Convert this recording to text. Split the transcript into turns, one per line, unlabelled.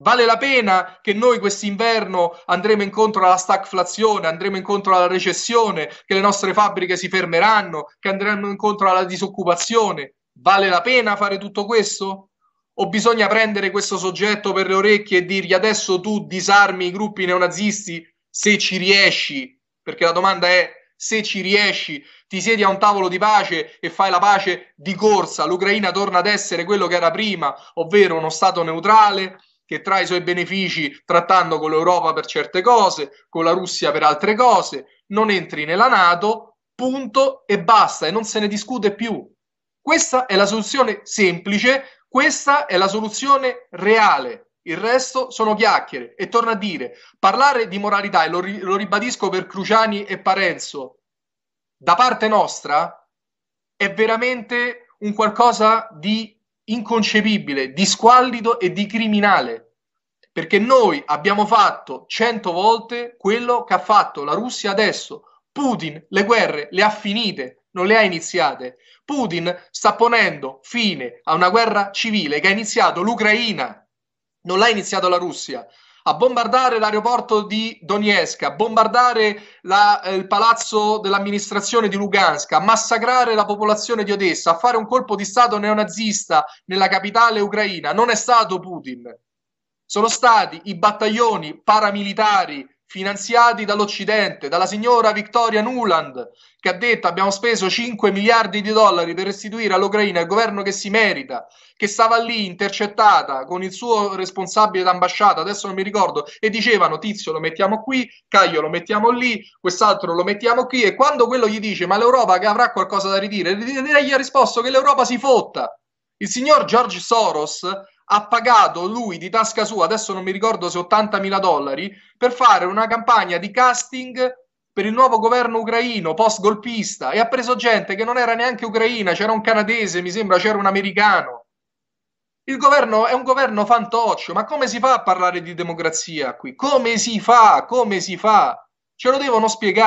Vale la pena che noi quest'inverno andremo incontro alla stagflazione, andremo incontro alla recessione, che le nostre fabbriche si fermeranno, che andremo incontro alla disoccupazione? Vale la pena fare tutto questo? O bisogna prendere questo soggetto per le orecchie e dirgli adesso tu disarmi i gruppi neonazisti se ci riesci? Perché la domanda è se ci riesci, ti siedi a un tavolo di pace e fai la pace di corsa, l'Ucraina torna ad essere quello che era prima, ovvero uno Stato neutrale, che trae i suoi benefici trattando con l'Europa per certe cose, con la Russia per altre cose, non entri nella Nato, punto e basta, e non se ne discute più. Questa è la soluzione semplice, questa è la soluzione reale. Il resto sono chiacchiere. E torno a dire, parlare di moralità, e lo, ri- lo ribadisco per Cruciani e Parenzo, da parte nostra è veramente un qualcosa di inconcepibile, di squallido e di criminale perché noi abbiamo fatto cento volte quello che ha fatto la Russia adesso. Putin le guerre le ha finite, non le ha iniziate. Putin sta ponendo fine a una guerra civile che ha iniziato l'Ucraina, non l'ha iniziata la Russia. A bombardare l'aeroporto di Donetsk, a bombardare la, eh, il palazzo dell'amministrazione di Lugansk, a massacrare la popolazione di Odessa, a fare un colpo di Stato neonazista nella capitale ucraina, non è stato Putin sono stati i battaglioni paramilitari finanziati dall'Occidente, dalla signora Victoria Nuland, che ha detto abbiamo speso 5 miliardi di dollari per restituire all'Ucraina il governo che si merita, che stava lì intercettata con il suo responsabile d'ambasciata, adesso non mi ricordo, e dicevano tizio lo mettiamo qui, Caio lo mettiamo lì, quest'altro lo mettiamo qui, e quando quello gli dice ma l'Europa che avrà qualcosa da ridire, lei gli ha risposto che l'Europa si fotta. Il signor George Soros ha pagato lui di tasca sua, adesso non mi ricordo se 80 mila dollari, per fare una campagna di casting per il nuovo governo ucraino post golpista e ha preso gente che non era neanche ucraina, c'era un canadese, mi sembra, c'era un americano. Il governo è un governo fantoccio, ma come si fa a parlare di democrazia qui? Come si fa? Come si fa? Ce lo devono spiegare.